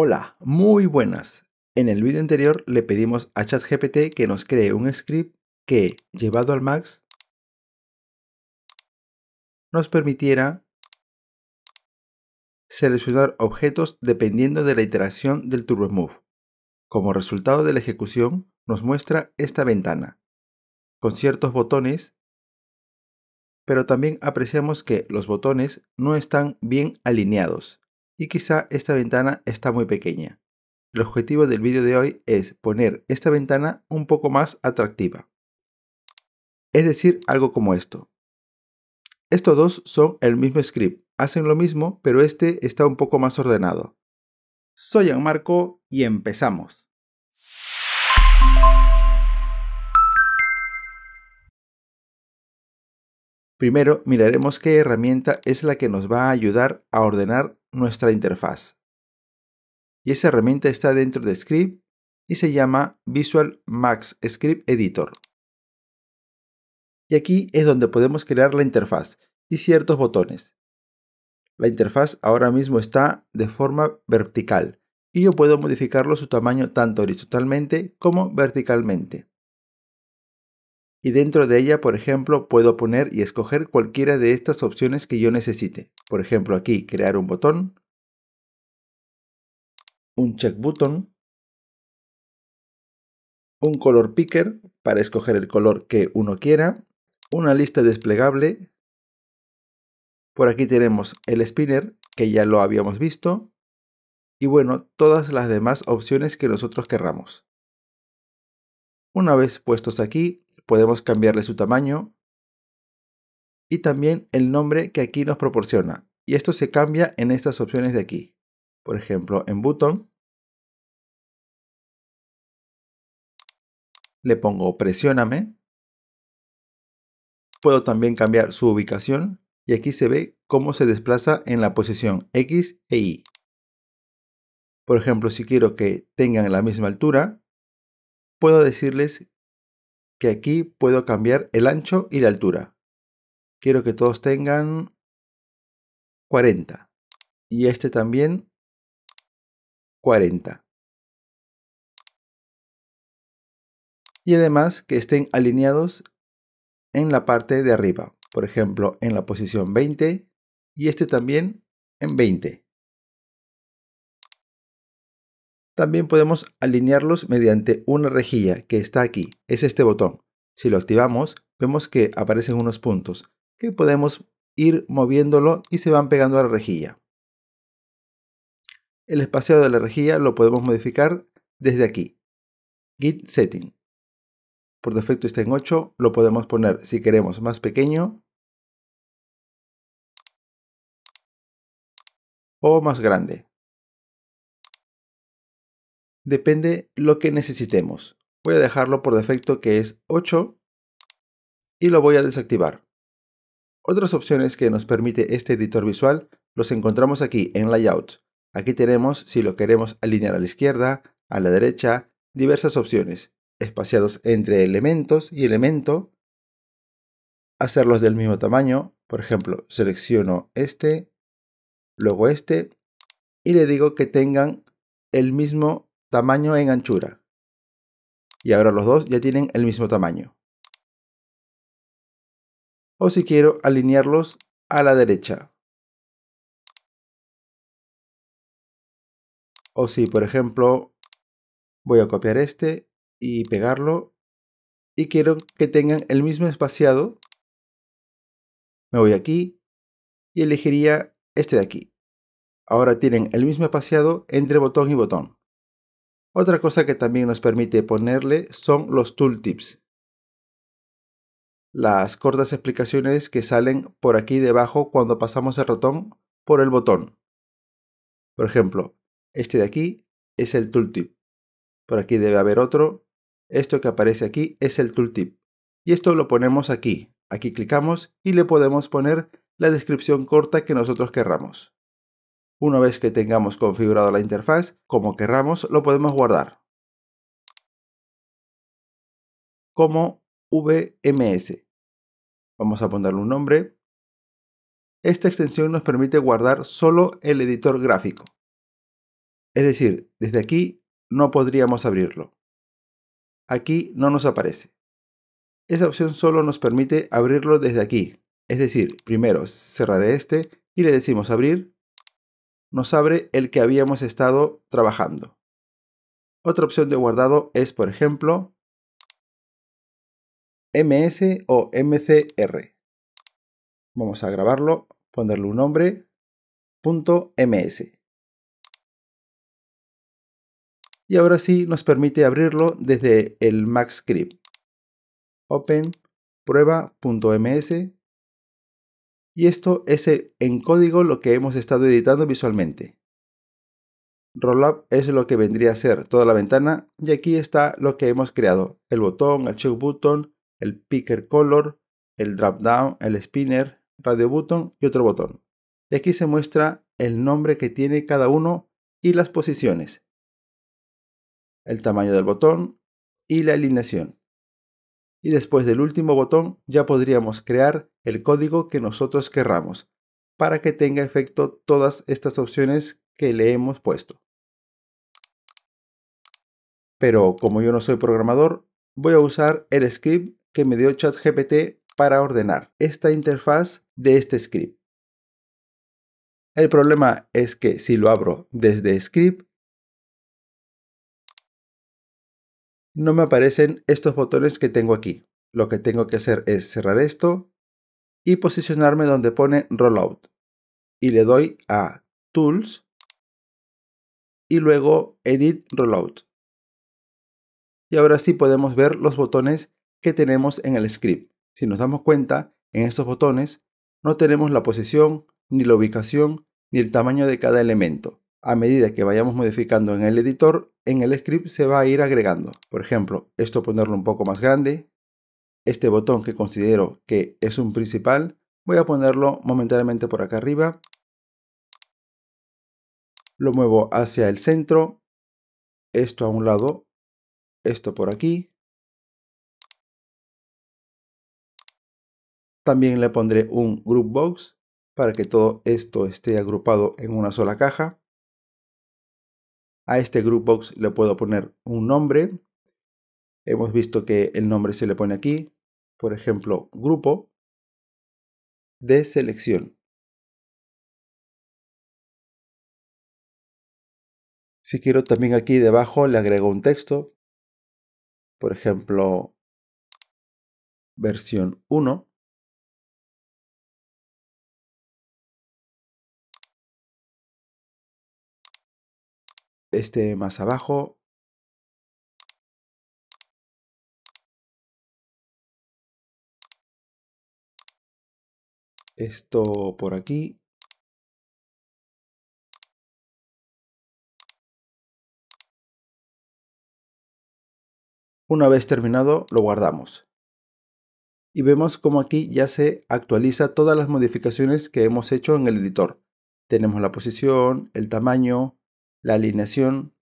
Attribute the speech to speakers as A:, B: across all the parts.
A: Hola, muy buenas. En el vídeo anterior le pedimos a ChatGPT que nos cree un script que, llevado al max, nos permitiera seleccionar objetos dependiendo de la iteración del TurboMove. Como resultado de la ejecución, nos muestra esta ventana, con ciertos botones, pero también apreciamos que los botones no están bien alineados, y quizá esta ventana está muy pequeña. El objetivo del vídeo de hoy es poner esta ventana un poco más atractiva. Es decir, algo como esto. Estos dos son el mismo script, hacen lo mismo, pero este está un poco más ordenado. Soy Marco y empezamos. Primero miraremos qué herramienta es la que nos va a ayudar a ordenar nuestra interfaz. Y esa herramienta está dentro de Script y se llama Visual Max Script Editor. Y aquí es donde podemos crear la interfaz y ciertos botones. La interfaz ahora mismo está de forma vertical y yo puedo modificarlo su tamaño tanto horizontalmente como verticalmente y dentro de ella, por ejemplo, puedo poner y escoger
B: cualquiera de estas opciones que yo necesite. Por ejemplo, aquí crear un botón, un check button, un
A: color picker para escoger el color que uno quiera, una lista desplegable, por aquí tenemos el spinner que ya lo habíamos visto y bueno, todas las demás opciones que nosotros querramos. Una vez puestos aquí, podemos cambiarle su tamaño y también el nombre que aquí nos proporciona. Y esto se cambia en estas opciones de aquí.
B: Por ejemplo, en button le pongo presióname. Puedo también cambiar su
A: ubicación y aquí se ve cómo se desplaza en la posición X e Y. Por ejemplo, si quiero que tengan la misma altura, puedo decirles que aquí puedo cambiar el ancho y la altura. Quiero que
B: todos tengan 40. Y este también 40. Y además que estén alineados en la parte de arriba. Por ejemplo,
A: en la posición 20 y este también en 20. También podemos alinearlos mediante una rejilla que está aquí, es este botón. Si lo activamos, vemos que aparecen unos puntos que podemos ir moviéndolo y se van pegando a la rejilla. El espaciado de la rejilla lo podemos modificar desde aquí. Git Setting.
B: Por defecto está en 8, lo podemos poner si queremos más pequeño o más grande depende lo que necesitemos. Voy a dejarlo
A: por defecto que es 8 y lo voy a desactivar. Otras opciones que nos permite este editor visual los encontramos aquí en Layout. Aquí tenemos si lo queremos alinear a la izquierda, a la derecha, diversas opciones, espaciados entre elementos y elemento, hacerlos del mismo tamaño, por ejemplo, selecciono este, luego este, y le digo que tengan el mismo tamaño en anchura. Y ahora los
B: dos ya tienen el mismo tamaño. O si quiero alinearlos a la derecha. O si, por ejemplo, voy a copiar este y pegarlo
A: y quiero que tengan el mismo espaciado, me voy aquí y elegiría este de aquí. Ahora tienen el mismo espaciado entre botón y botón. Otra cosa que también nos permite ponerle son los tooltips. Las cortas explicaciones que salen por aquí debajo cuando pasamos el ratón por el botón. Por ejemplo, este de aquí es el tooltip. Por aquí debe haber otro. Esto que aparece aquí es el tooltip. Y esto lo ponemos aquí. Aquí clicamos y le podemos poner la descripción corta que nosotros querramos. Una vez que tengamos configurado la interfaz, como querramos, lo podemos guardar como VMS. Vamos a ponerle un nombre. Esta extensión nos permite guardar solo el editor gráfico. Es decir, desde aquí no podríamos abrirlo. Aquí no nos aparece. Esa opción solo nos permite abrirlo desde aquí. Es decir, primero cerraré este y le decimos abrir nos abre el que habíamos estado trabajando. Otra opción de guardado es, por ejemplo, MS o MCR. Vamos a grabarlo, ponerle un nombre, .ms. Y ahora sí nos permite abrirlo desde el Mac Open prueba.ms y esto es en código lo que hemos estado editando visualmente. Rollup es lo que vendría a ser toda la ventana y aquí está lo que hemos creado, el botón, el check button, el picker color, el drop down, el spinner, radio button y otro botón. Y aquí se muestra el nombre que tiene cada uno y las posiciones, el tamaño del botón y la alineación y después del último botón ya podríamos crear el código que nosotros querramos para que tenga efecto todas estas opciones que le hemos puesto. Pero como yo no soy programador, voy a usar el script que me dio ChatGPT para ordenar esta interfaz
B: de este script. El problema es que si lo abro desde script, no me aparecen
A: estos botones que tengo aquí. Lo que tengo que hacer es cerrar esto y posicionarme donde pone Rollout. Y le doy a Tools y luego Edit Rollout. Y ahora sí podemos ver los botones que tenemos en el script. Si nos damos cuenta, en estos botones no tenemos la posición, ni la ubicación, ni el tamaño de cada elemento a medida que vayamos modificando en el editor, en el script se va a ir agregando. Por ejemplo, esto ponerlo un poco más grande, este botón que considero que es un principal, voy a ponerlo momentáneamente por acá arriba, lo muevo
B: hacia el centro, esto a un lado, esto por aquí. También le pondré un group box para que todo esto esté agrupado en una sola caja.
A: A este group box le puedo poner un nombre. Hemos visto
B: que el nombre se le pone aquí. Por ejemplo, grupo de selección. Si quiero también aquí debajo le agrego un texto. Por ejemplo, versión 1. este más abajo, esto por aquí. Una vez terminado, lo guardamos. Y vemos como aquí ya se actualiza todas las
A: modificaciones que hemos hecho en el editor. Tenemos la posición, el tamaño,
B: la alineación.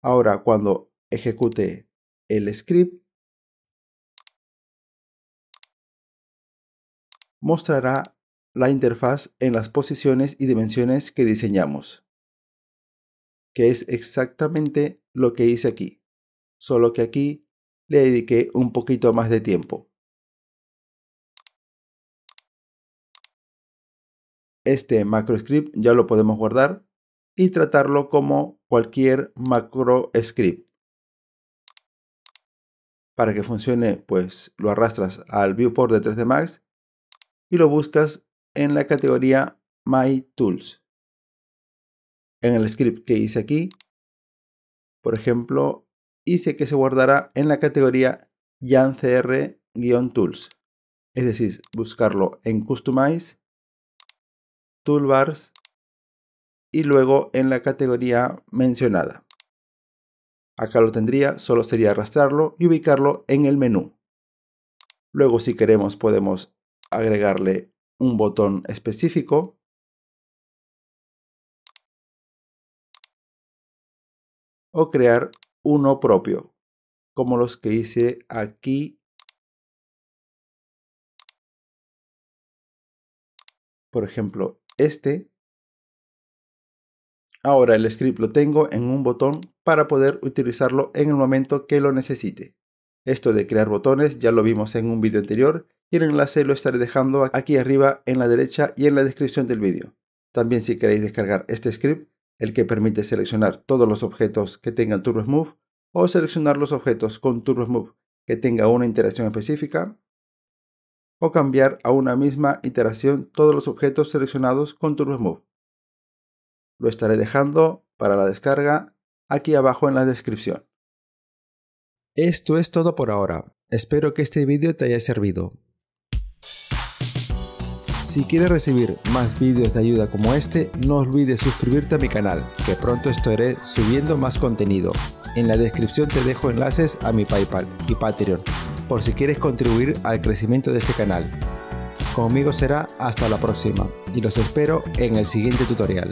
B: Ahora, cuando ejecute el script, mostrará la interfaz en las posiciones y dimensiones que diseñamos,
A: que es exactamente lo que hice aquí, solo que aquí le dediqué un poquito más de tiempo. Este macro script ya lo podemos guardar y tratarlo como cualquier macro script. Para que funcione, pues lo arrastras al viewport de 3D Max y lo buscas en la categoría My Tools. En el script que hice aquí, por ejemplo, hice que se guardara en la categoría YanCR-Tools. Es decir, buscarlo en Customize, Toolbars, y luego en la categoría mencionada. Acá lo tendría, solo sería arrastrarlo y ubicarlo en el menú. Luego si queremos podemos agregarle un
B: botón específico. O crear uno propio, como los que hice aquí. Por ejemplo, este Ahora el script
A: lo tengo en un botón para poder utilizarlo en el momento que lo necesite. Esto de crear botones ya lo vimos en un vídeo anterior y el enlace lo estaré dejando aquí arriba en la derecha y en la descripción del vídeo. También si queréis descargar este script, el que permite seleccionar todos los objetos que tengan TurboSmooth o seleccionar los objetos con TurboSmooth que tenga una interacción específica o cambiar a una misma iteración todos los objetos seleccionados con TurboSmooth. Lo estaré dejando para la descarga aquí abajo en la descripción. Esto es todo por ahora. Espero que este vídeo te haya servido. Si quieres recibir más vídeos de ayuda como este, no olvides suscribirte a mi canal, que pronto estaré subiendo más contenido. En la descripción te dejo enlaces a mi Paypal y Patreon, por si quieres contribuir al crecimiento de este canal. Conmigo será hasta la próxima, y los espero en el siguiente tutorial.